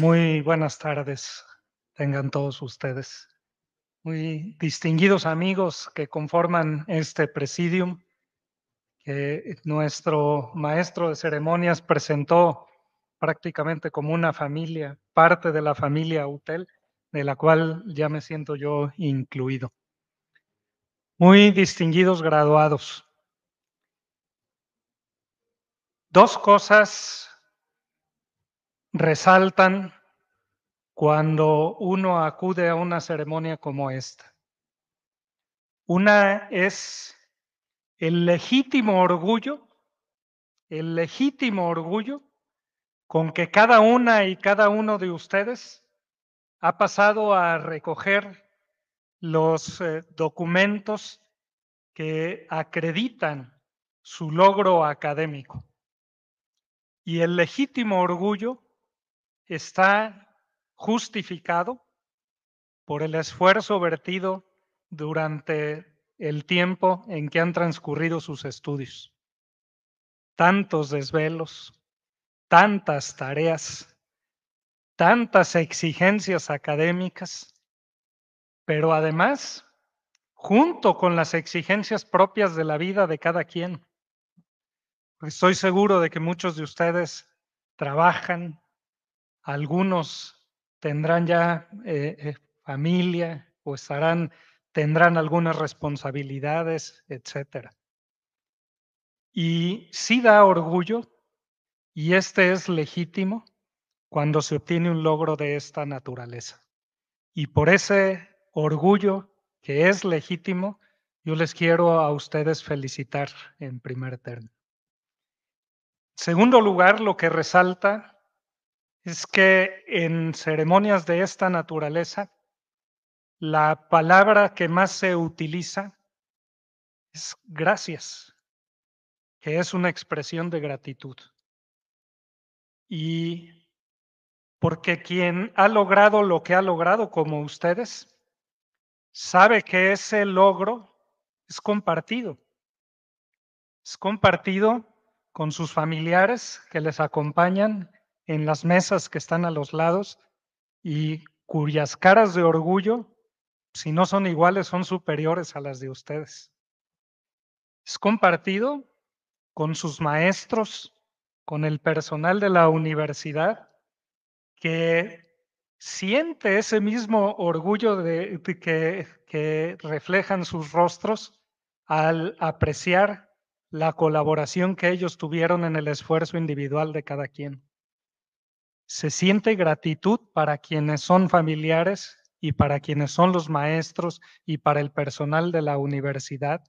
Muy buenas tardes, tengan todos ustedes. Muy distinguidos amigos que conforman este presidium, que nuestro maestro de ceremonias presentó prácticamente como una familia, parte de la familia UTEL, de la cual ya me siento yo incluido. Muy distinguidos graduados. Dos cosas resaltan cuando uno acude a una ceremonia como esta. Una es el legítimo orgullo, el legítimo orgullo con que cada una y cada uno de ustedes ha pasado a recoger los eh, documentos que acreditan su logro académico. Y el legítimo orgullo está justificado por el esfuerzo vertido durante el tiempo en que han transcurrido sus estudios. Tantos desvelos, tantas tareas, tantas exigencias académicas, pero además, junto con las exigencias propias de la vida de cada quien. Estoy seguro de que muchos de ustedes trabajan, algunos tendrán ya eh, eh, familia o estarán, tendrán algunas responsabilidades, etcétera. Y sí da orgullo, y este es legítimo, cuando se obtiene un logro de esta naturaleza. Y por ese orgullo que es legítimo, yo les quiero a ustedes felicitar en primer término. Segundo lugar, lo que resalta es que en ceremonias de esta naturaleza, la palabra que más se utiliza es gracias, que es una expresión de gratitud. Y porque quien ha logrado lo que ha logrado como ustedes, sabe que ese logro es compartido. Es compartido con sus familiares que les acompañan en las mesas que están a los lados y cuyas caras de orgullo, si no son iguales, son superiores a las de ustedes. Es compartido con sus maestros, con el personal de la universidad, que siente ese mismo orgullo de, que, que reflejan sus rostros al apreciar la colaboración que ellos tuvieron en el esfuerzo individual de cada quien se siente gratitud para quienes son familiares y para quienes son los maestros y para el personal de la universidad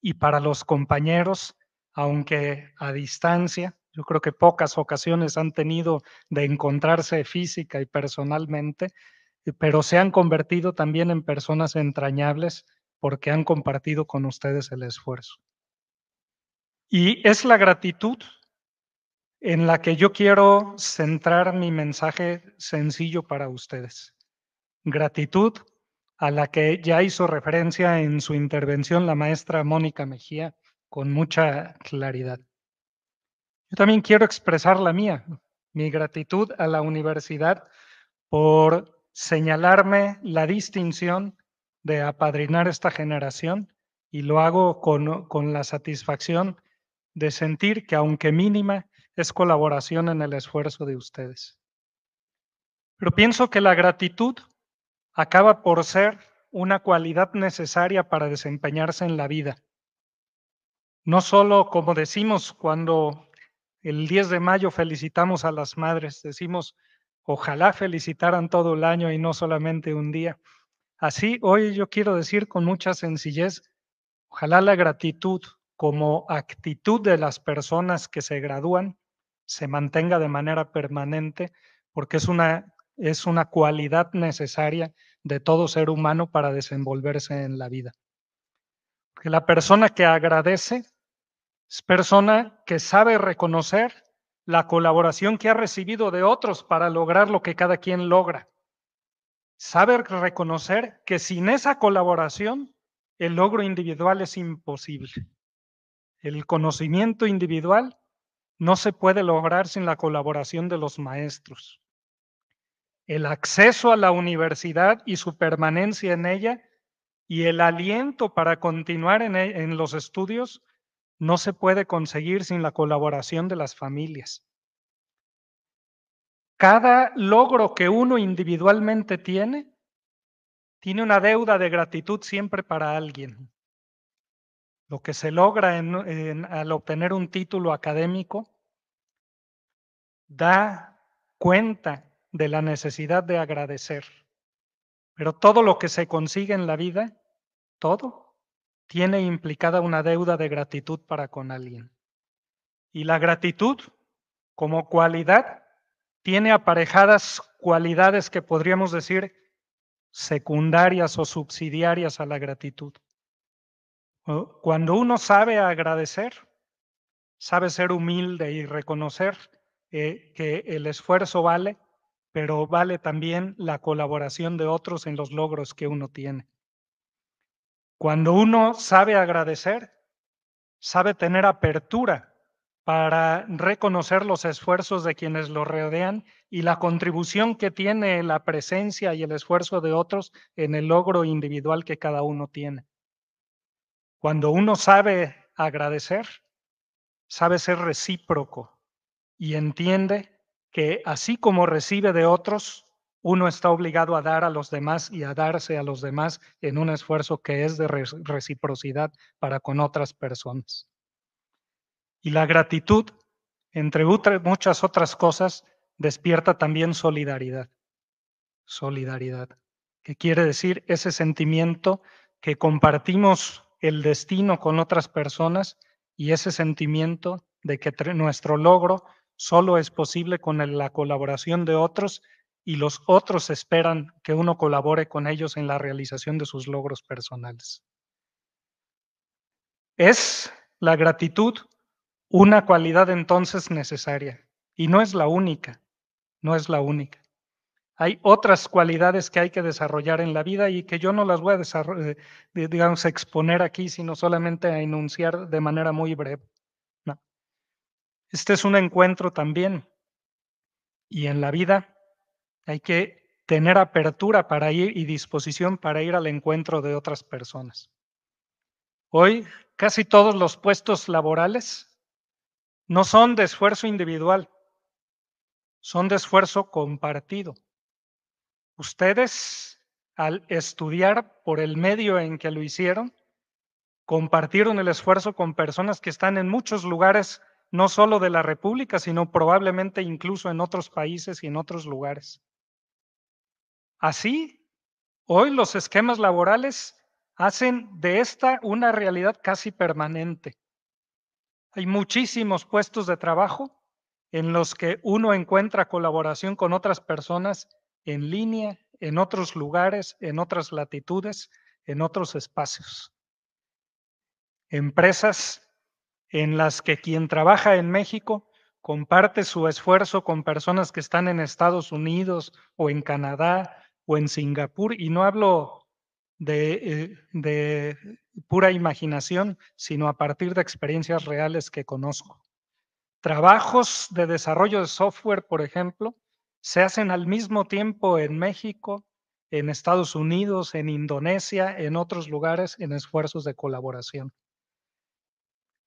y para los compañeros, aunque a distancia. Yo creo que pocas ocasiones han tenido de encontrarse física y personalmente, eh, pero se han convertido también en personas entrañables porque han compartido con ustedes el esfuerzo. Y es la gratitud en la que yo quiero centrar mi mensaje sencillo para ustedes. Gratitud, a la que ya hizo referencia en su intervención la maestra Mónica Mejía con mucha claridad. Yo también quiero expresar la mía, mi gratitud a la universidad por señalarme la distinción de apadrinar esta generación y lo hago con, la satisfacción de sentir que aunque mínima, es colaboración en el esfuerzo de ustedes. Pero pienso que la gratitud acaba por ser una cualidad necesaria para desempeñarse en la vida. No solo, como decimos cuando el 10 de mayo felicitamos a las madres, decimos, ojalá felicitaran todo el año y no solamente un día. Así, hoy yo quiero decir con mucha sencillez, ojalá la gratitud como actitud de las personas que se gradúan se mantenga de manera permanente, porque es una, es una cualidad necesaria de todo ser humano para desenvolverse en la vida. que la persona que agradece es persona que sabe reconocer la colaboración que ha recibido de otros para lograr lo que cada quien logra. Sabe reconocer que sin esa colaboración el logro individual es imposible. El conocimiento individual no se puede lograr sin la colaboración de los maestros. El acceso a la universidad y su permanencia en ella y el aliento para continuar e, en, los estudios no se puede conseguir sin la colaboración de las familias. Cada logro que uno individualmente tiene, tiene una deuda de gratitud siempre para alguien lo que se logra en, al obtener un título académico da cuenta de la necesidad de agradecer. Pero todo lo que se consigue en la vida, todo, tiene implicada una deuda de gratitud para con alguien. Y la gratitud como cualidad tiene aparejadas cualidades que podríamos decir secundarias o subsidiarias a la gratitud. Cuando uno sabe agradecer, sabe ser humilde y reconocer eh, que el esfuerzo vale, pero vale también la colaboración de otros en los logros que uno tiene. Cuando uno sabe agradecer, sabe tener apertura para reconocer los esfuerzos de quienes lo rodean y la contribución que tiene la presencia y el esfuerzo de otros en el logro individual que cada uno tiene. Cuando uno sabe agradecer, sabe ser recíproco y entiende que así como recibe de otros, uno está obligado a dar a los demás y a darse a los demás en un esfuerzo que es de reciprocidad para con otras personas. Y la gratitud, entre muchas otras cosas, despierta también solidaridad. Solidaridad, que quiere decir ese sentimiento que compartimos el destino con otras personas y ese sentimiento de que nuestro logro solo es posible con la colaboración de otros y los otros esperan que uno colabore con ellos en la realización de sus logros personales. Es la gratitud una cualidad entonces necesaria y no es la única, no es la única. Hay otras cualidades que hay que desarrollar en la vida y que yo no las voy a eh, digamos, exponer aquí, sino solamente a enunciar de manera muy breve. Este es un encuentro también. Y en la vida hay que tener apertura para ir y disposición para ir al encuentro de otras personas. Hoy casi todos los puestos laborales no son de esfuerzo individual, son de esfuerzo compartido. Ustedes, al estudiar por el medio en que lo hicieron, compartieron el esfuerzo con personas que están en muchos lugares, no solo de la República, sino probablemente incluso en otros países y en otros lugares. Así, hoy los esquemas laborales hacen de esta una realidad casi permanente. Hay muchísimos puestos de trabajo en los que uno encuentra colaboración con otras personas en línea, en otros lugares, en otras latitudes, en otros espacios. Empresas en las que quien trabaja en México comparte su esfuerzo con personas que están en Estados Unidos o en Canadá o en Singapur. Y no hablo de, eh, de pura imaginación, sino a partir de experiencias reales que conozco. Trabajos de desarrollo de software, por ejemplo, se hacen al mismo tiempo en México, en Estados Unidos, en Indonesia, en otros lugares, en esfuerzos de colaboración.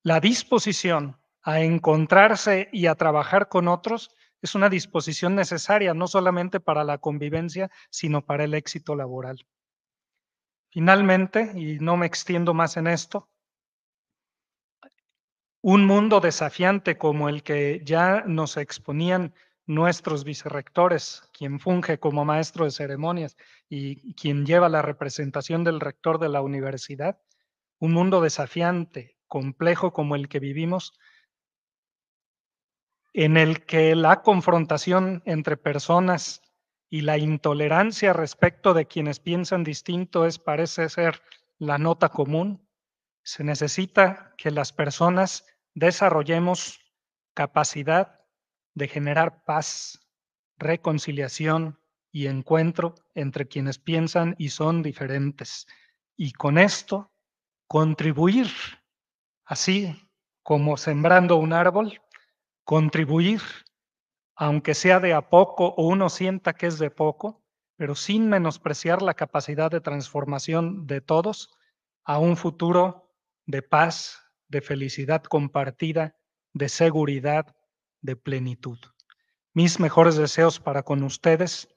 La disposición a encontrarse y a trabajar con otros es una disposición necesaria, no solamente para la convivencia, sino para el éxito laboral. Finalmente, y no me extiendo más en esto, un mundo desafiante como el que ya nos exponían nuestros vicerrectores, quien funge como maestro de ceremonias y quien lleva la representación del rector de la universidad, un mundo desafiante, complejo como el que vivimos, en el que la confrontación entre personas y la intolerancia respecto de quienes piensan distinto es parece ser la nota común, se necesita que las personas desarrollemos capacidad de generar paz, reconciliación y encuentro entre quienes piensan y son diferentes. Y con esto contribuir, así como sembrando un árbol, contribuir, aunque sea de a poco o uno sienta que es de poco, pero sin menospreciar la capacidad de transformación de todos a un futuro de paz, de felicidad compartida, de seguridad, de plenitud. Mis mejores deseos para con ustedes,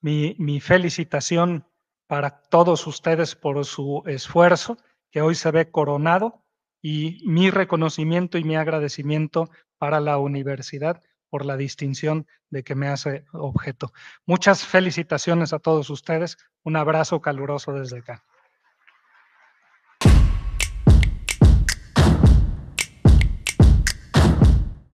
mi, felicitación para todos ustedes por su esfuerzo que hoy se ve coronado y mi reconocimiento y mi agradecimiento para la universidad por la distinción de que me hace objeto. Muchas felicitaciones a todos ustedes. Un abrazo caluroso desde acá.